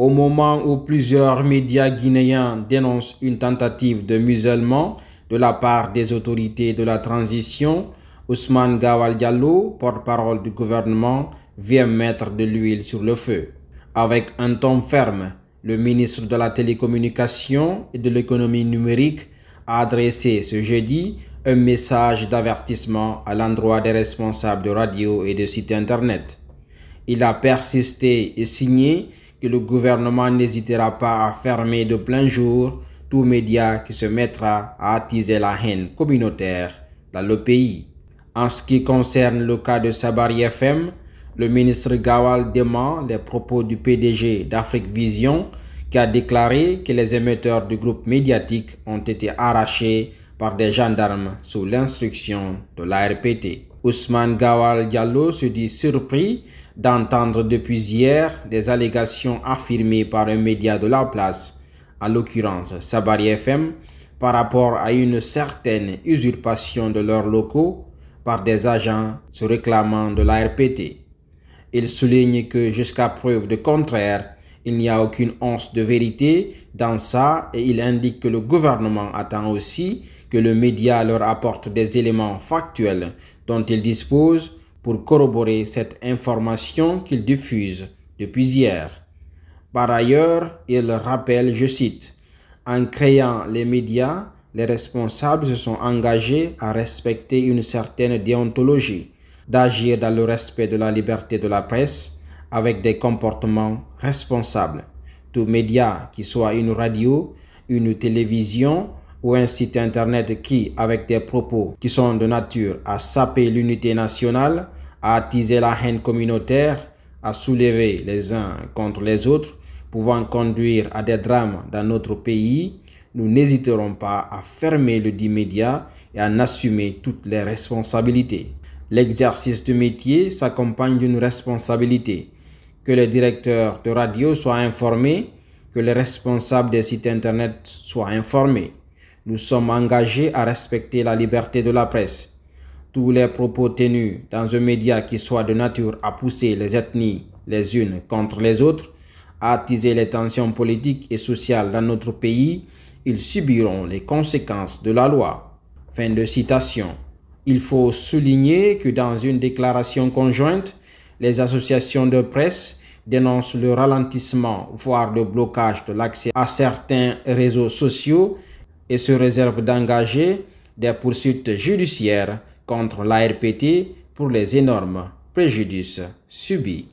Au moment où plusieurs médias guinéens dénoncent une tentative de musellement de la part des autorités de la transition, Ousmane Gawal Diallo, porte-parole du gouvernement, vient mettre de l'huile sur le feu. Avec un ton ferme, le ministre de la Télécommunication et de l'économie numérique a adressé ce jeudi un message d'avertissement à l'endroit des responsables de radio et de sites Internet. Il a persisté et signé que le gouvernement n'hésitera pas à fermer de plein jour tout média qui se mettra à attiser la haine communautaire dans le pays. En ce qui concerne le cas de Sabari FM, le ministre Gawal dément les propos du PDG d'Afrique Vision qui a déclaré que les émetteurs du groupe médiatique ont été arrachés par des gendarmes sous l'instruction de RPT. Ousmane Gawal Diallo se dit surpris d'entendre depuis hier des allégations affirmées par un média de la place, à l'occurrence Sabari FM, par rapport à une certaine usurpation de leurs locaux par des agents se réclamant de la RPT. Il souligne que jusqu'à preuve de contraire, il n'y a aucune once de vérité dans ça et il indique que le gouvernement attend aussi que le média leur apporte des éléments factuels dont ils disposent pour corroborer cette information qu'il diffuse depuis hier. Par ailleurs, il rappelle, je cite, En créant les médias, les responsables se sont engagés à respecter une certaine déontologie, d'agir dans le respect de la liberté de la presse avec des comportements responsables. Tout média, qui soit une radio, une télévision ou un site internet qui, avec des propos qui sont de nature à saper l'unité nationale, à attiser la haine communautaire, à soulever les uns contre les autres, pouvant conduire à des drames dans notre pays, nous n'hésiterons pas à fermer le dit média et à en assumer toutes les responsabilités. L'exercice de métier s'accompagne d'une responsabilité. Que les directeurs de radio soient informés, que les responsables des sites Internet soient informés. Nous sommes engagés à respecter la liberté de la presse tous les propos tenus dans un média qui soit de nature à pousser les ethnies les unes contre les autres, à attiser les tensions politiques et sociales dans notre pays, ils subiront les conséquences de la loi. Fin de citation. Il faut souligner que dans une déclaration conjointe, les associations de presse dénoncent le ralentissement, voire le blocage de l'accès à certains réseaux sociaux et se réservent d'engager des poursuites judiciaires contre l'ARPT pour les énormes préjudices subis.